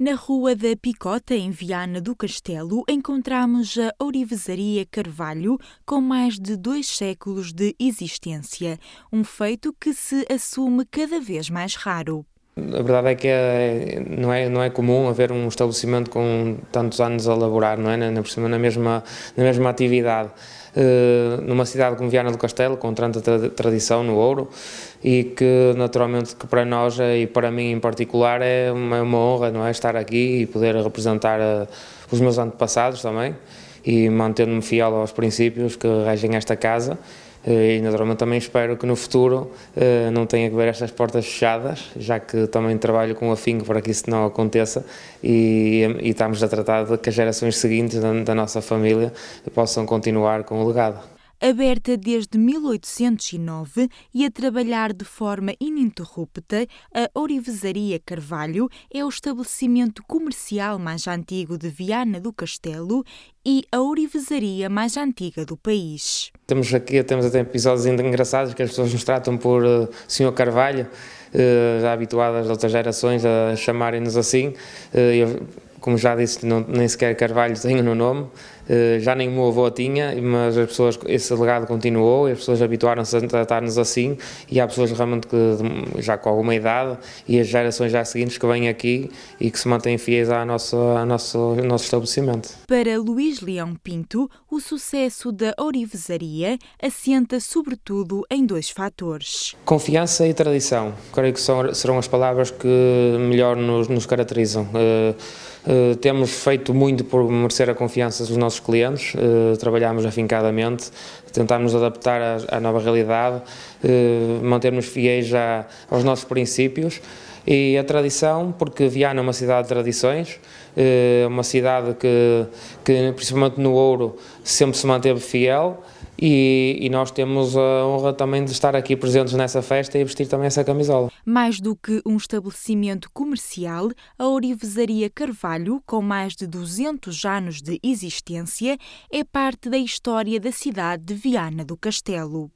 Na Rua da Picota, em Viana do Castelo, encontramos a Ourivesaria Carvalho, com mais de dois séculos de existência, um feito que se assume cada vez mais raro. A verdade é que é, não, é, não é comum haver um estabelecimento com tantos anos a laborar, não é? Na, na mesma, na mesma atividade. Uh, numa cidade como Viana do Castelo, com tanta tra tradição no ouro, e que naturalmente que para nós eh, e para mim em particular é uma, é uma honra, não é? Estar aqui e poder representar uh, os meus antepassados também, e mantendo-me fiel aos princípios que regem esta casa. Eh, e naturalmente também espero que no futuro eh, não tenha que ver estas portas fechadas, já que também trabalho com afinco para que isso não aconteça e, e estamos a tratar de que as gerações seguintes da, da nossa família possam continuar com o legado aberta desde 1809 e a trabalhar de forma ininterrupta, a Orivesaria Carvalho é o estabelecimento comercial mais antigo de Viana do Castelo e a orivesaria mais antiga do país. Temos aqui temos até episódios ainda engraçados que as pessoas nos tratam por uh, Senhor Carvalho, uh, já habituadas de outras gerações a chamarem-nos assim. Uh, eu, como já disse, não, nem sequer Carvalho tenho no nome. Eh, já nem o meu tinha, mas as pessoas, esse legado continuou e as pessoas habituaram-se a tratar-nos assim e há pessoas realmente que já com alguma idade e as gerações já seguintes que vêm aqui e que se mantêm fiéis ao nosso, ao nosso, ao nosso estabelecimento. Para Luís Leão Pinto, o sucesso da orivesaria assenta sobretudo em dois fatores. Confiança e tradição, creio que são, serão as palavras que melhor nos, nos caracterizam. Uh, uh, temos feito muito por merecer a confiança dos nossos nossos clientes, eh, trabalhámos afincadamente, tentámos adaptar à, à nova realidade, eh, mantermos fiéis aos nossos princípios. E a tradição, porque Viana é uma cidade de tradições, é uma cidade que, que principalmente no Ouro, sempre se manteve fiel. E, e, nós temos a honra também de estar aqui presentes nessa festa e vestir também essa camisola. Mais do que um estabelecimento comercial, a Orivesaria Carvalho, com mais de 200 anos de existência, é parte da história da cidade de Viana do Castelo.